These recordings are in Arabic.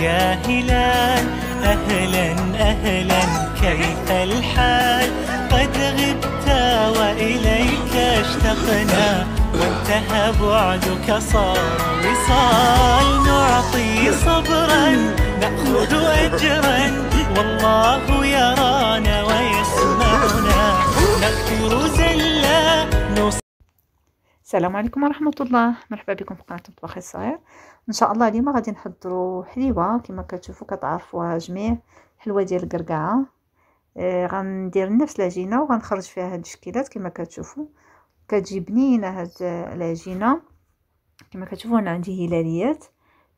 يا هلال أهلا أهلا كيف الحال قد غبت وإليك اشتقنا وانتهى بعدك صار وصال نعطي صبرا نأخذ أجرا والله يرانا ويسمعنا نغفر زلا السلام عليكم ورحمة الله مرحبا بكم في قناة مطبخ الصغير ان شاء الله اليوم غادي نحضروا حليوه كما كتشوفوا كتعرفوها جميع حلوه ديال القرقعه آه غندير نفس العجينه وغنخرج فيها هاد الشكيلات كما كتشوفوا كتجي بنينه هاد العجينه كما كتشوفوا انا عندي هلاليات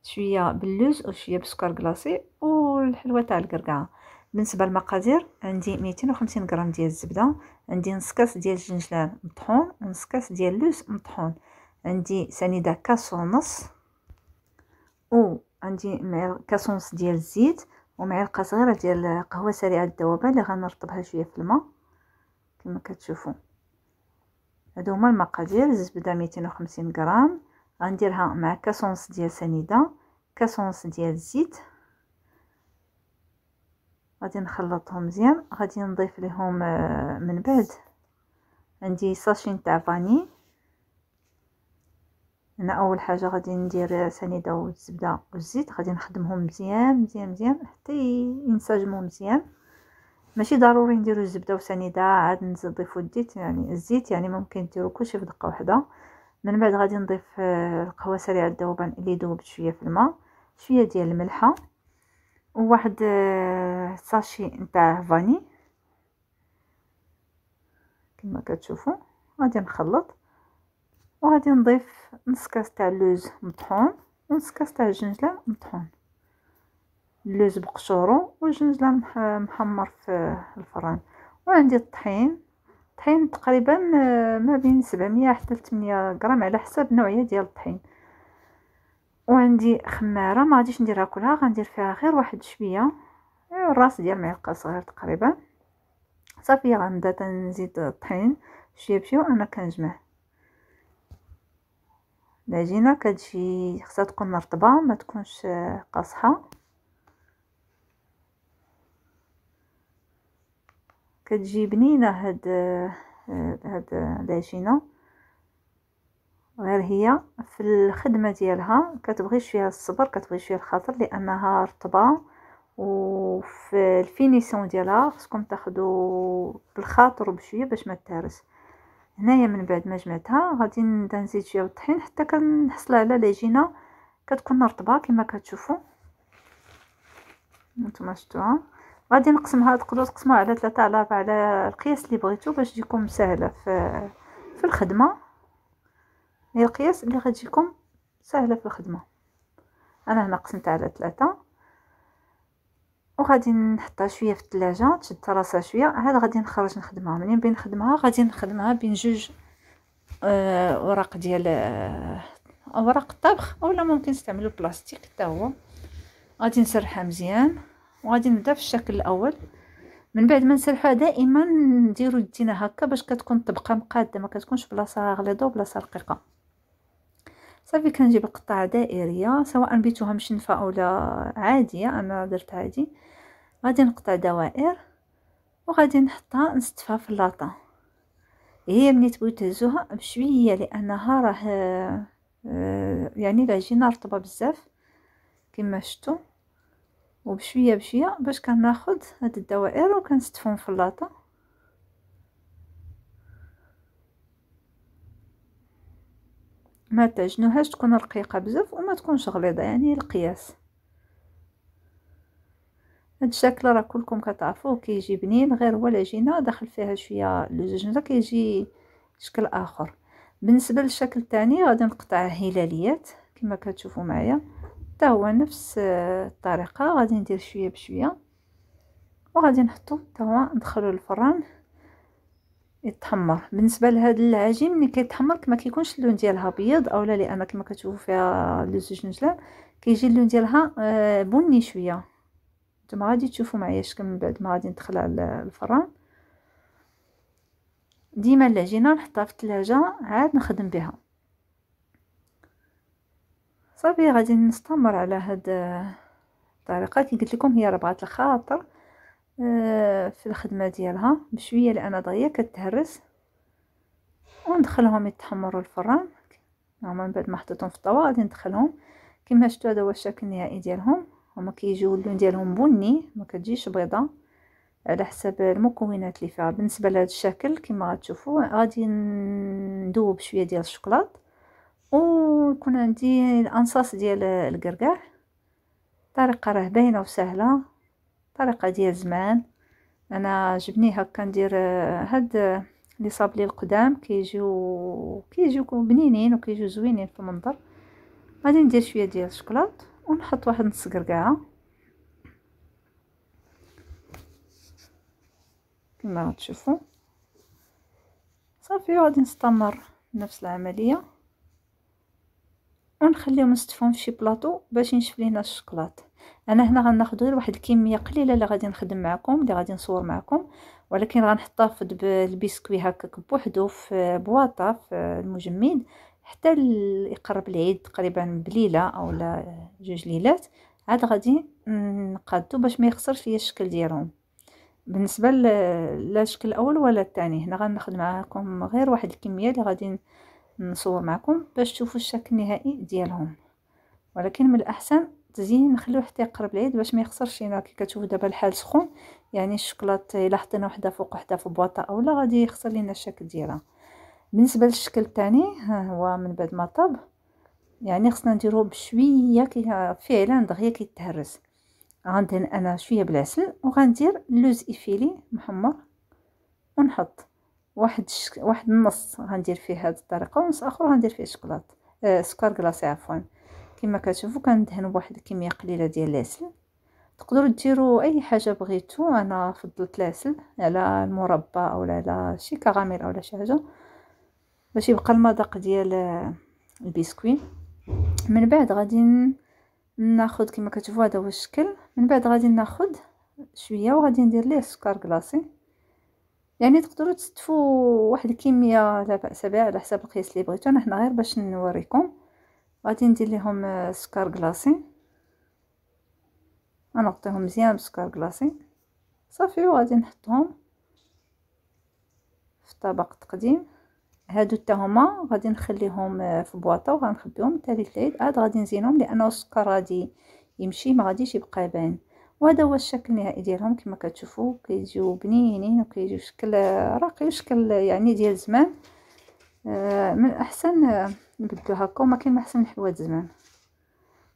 شويه باللوز وشويه بسكر كلاصي والحلوه تاع القرقعه بالنسبه للمقادير عندي 250 غرام ديال الزبده عندي نص كاس ديال الجنجلان مطحون ونص كاس ديال اللوز مطحون عندي سنيده كاس ونص أو عندي كاسونس ديال الزيت ومعلقه صغيره ديال قهوه سريعه الذوبان اللي غنرطبها شويه في الماء كما كتشوفوا هادو هما المقادير الزبده 250 غرام غنديرها مع كاسونس ديال سنيده كاسونس ديال الزيت غادي نخلطهم مزيان غادي نضيف لهم آه، من بعد عندي ساشين تاع فاني هنا اول حاجه غادي ندير سنيده والزبده والزيت غادي نخدمهم مزيان مزيان مزيان حتى ينسجموا مزيان ماشي ضروري نديرو الزبده وسنيده عاد نضيفو الزيت يعني الزيت يعني ممكن ديرو كلشي في دقه واحده من بعد غادي نضيف آه، القهوه سريعه الذوبان اللي ذوبت شويه في الماء شويه ديال الملحه وواحد آه، ساشي نتاع فاني كما كتشوفوا غادي نخلط وغادي نضيف نص كاس تاع اللوز مطحون ونص كاس تاع الجنجله مطحون اللوز بقشورو والجنجله محمر في الفران وعندي الطحين الطحين تقريبا آه، ما بين 700 حتى 800 غرام على حسب النوعيه ديال الطحين وعندي خماره ما غاديش نديرها كلها غندير فيها غير واحد شويه الراس ديال معلقه صغير تقريبا صافي غنبدا تنزيد الطحين شويه بشويه وانا كنجمع العجينه كتجي خصها تكون مرطبه ما تكونش آه، قاصحه كتجي بنينه هاد آه، آه، هاد العجينه غير هي في الخدمه ديالها كتبغي شويه الصبر كتبغي شويه الخاطر لانها رطبه وفي الفينيسيون ديالها خصكم تاخدو بالخاطر بشويه باش ما تارس هنايا من بعد ما جمعتها غادي نزيد شويه الطحين حتى كنحصل على العجينه كتكون رطبه كما كتشوفوا نتوما شفتوها غادي نقسمها تقدروا تقسموها على ثلاثة على ربعة على القياس اللي بغيتو باش تجيكم سهله في في الخدمه هي القياس اللي غتجيكم سهله في الخدمه انا هنا قسمتها على ثلاثة وغادي نحطها شويه في الثلاجه تشد راسها شويه عاد غادي نخرج نخدمها منين بين نخدمها غادي نخدمها بين جوج اوراق آه، ديال اوراق آه، الطبخ اولا ممكن تستعملوا بلاستيك حتى هو غادي نسرحها مزيان وغادي نبدا في الشكل الاول من بعد ما نسرحوها دائما نديرو يدينا هكا باش كتكون الطبقه مقاده ما كتكونش بلاصه غليظه وبلاصه رقيقه صافي كنجيب القطعه دائريه سواء بيتوها مشنفه اولا عاديه انا درت عادي غادي نقطع دوائر وغادي نحطها نستفها في اللاطه هي ملي تبغيو تهزوها بشويه لانها راه آه، يعني العجينه رطبه بزاف كما شفتوا وبشويه بشويه باش كناخذ هاد الدوائر وكنستفهم في اللاطه ما تعجنوهاش تكون رقيقه بزاف وما تكونش غليظه يعني القياس هاد الشكل راه كلكم كتعرفوه كيجي بنين غير هو العجينه داخل فيها شويه الجنجه كيجي شكل اخر بالنسبه للشكل الثاني غادي نقطع هلاليات كما كتشوفوا معايا حتى هو نفس آه، الطريقه غادي ندير شويه بشويه وغادي نحطو حتى هو ندخلو للفران يتحمر بالنسبه لهاد العجين ملي كيتحمر ما كيكونش اللون ديالها ابيض اولا لان كما كتشوفوا فيها لزوج نجلان كيجي اللون ديالها آه، بني شويه نتوما غادي تشوفوا معايا الشكل من بعد ما غادي ندخل على الفران ديما العجينه نحطها في الثلاجه عاد نخدم بها صافي غادي نستمر على هاد آه، الطريقه كي قلت لكم هي ربعه الخاطر آه، في الخدمه ديالها بشويه لان ضيه كتهرس وندخلهم يتحمروا الفران هما من بعد ما حطيتهم في الطاوه غادي ندخلهم كما شفتوا هذا هو الشكل النهائي ديالهم هما كيجيو اللون ديالهم بني ما كتجيش بيضه على حسب المكونات اللي فيها بالنسبه لهذا الشكل كما غتشوفوا غادي ندوب شويه ديال الشوكولات ويكون عندي الانصاص ديال القرقاع الطريقه راه باينه وسهله الطريقه ديال زمان انا عجبني هكا ندير آه، هاد آه، لي صابلي القدام كيجيو كيجيو بنينين وكيجيو زوينين في المنظر غادي ندير شويه ديال الشكلاط ونحط واحد نص قرقعه كما تشوفوا صافي غادي نستمر نفس العمليه ونخليهم يستفون في شي بلاطو باش ينشف لينا الشكلاط انا هنا غناخد غير واحد الكميه قليله اللي غادي نخدم معكم اللي غادي نصور معكم ولكن غنحتفظ بالبسكوي هكاك بوحدو في بواطه في المجمد حتى يقرب العيد تقريبا بليله اولا جوج ليلات عاد غادي نقادو باش ما يخسرش ليا الشكل ديالهم بالنسبه لا الشكل الاول ولا الثاني هنا غناخذ معكم غير واحد الكميه اللي غادي نصور معكم باش تشوفوا الشكل النهائي ديالهم ولكن من الاحسن التزيين نخليوه حتى يقرب العيد باش ما يخسرش يعني راكي كتشوف دابا الحال سخون يعني الشكلاط الا حطينا وحده فوق وحده في بواطه اولا غادي يخسر لينا الشكل ديالها بالنسبه للشكل الثاني ها هو من بعد ما طاب يعني خصنا نديرو بشويه كي فعلا دغيا كيتهرس غندهن انا شويه بالعسل وغندير اللوز ايفيلي محمر ونحط واحد شك... واحد النص غندير فيه هذه الطريقه ونص اخر غندير فيه شكلاط آه سكر كلاصي عفوا كما كتشوفوا كندهن بواحد الكميه قليله ديال العسل تقدروا ديروا اي حاجه بغيتو انا فضلت العسل على المربى اولا على شي كراميل اولا شي حاجه باش يبقى المذاق ديال البسكوي من بعد غادي ناخذ كما كتشوفوا هذا هو الشكل من بعد غادي ناخذ شويه وغادي ندير ليه السكر كلاصي يعني تقدروا تستفوا واحد الكميه لا باس بها على حسب القياس اللي بغيتو انا هنا غير باش نوريكم غادي ندير ليهم السكر كلاصي غنغطيهم مزيان بسكر كلاصي صافي وغادي نحطهم في طبق تقديم هادو حتى هما غادي نخليهم في بواطه وغنخبيهم حتى للعيد عاد غادي نزينهم لانه السكر غادي يمشي ما غاديش يبقى يبان وهذا هو الشكل النهائي ديالهم كما كتشوفوا كيجيو بنينين وكيجيو شكل راقي وشكل يعني ديال زمان من الاحسن نبدلو هكا وما كاين ما احسن من حلوات زمان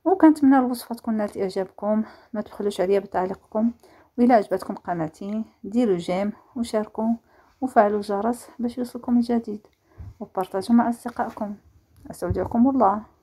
وكنتمنى الوصفه تكون نالت اعجابكم ما تبخلوش عليا بتعليقكم وإلا عجبتكم قناتي ديروا جيم وشاركوا وفعلوا الجرس باش يوصلكم الجديد وبارطاجوا مع اصدقائكم استودعكم الله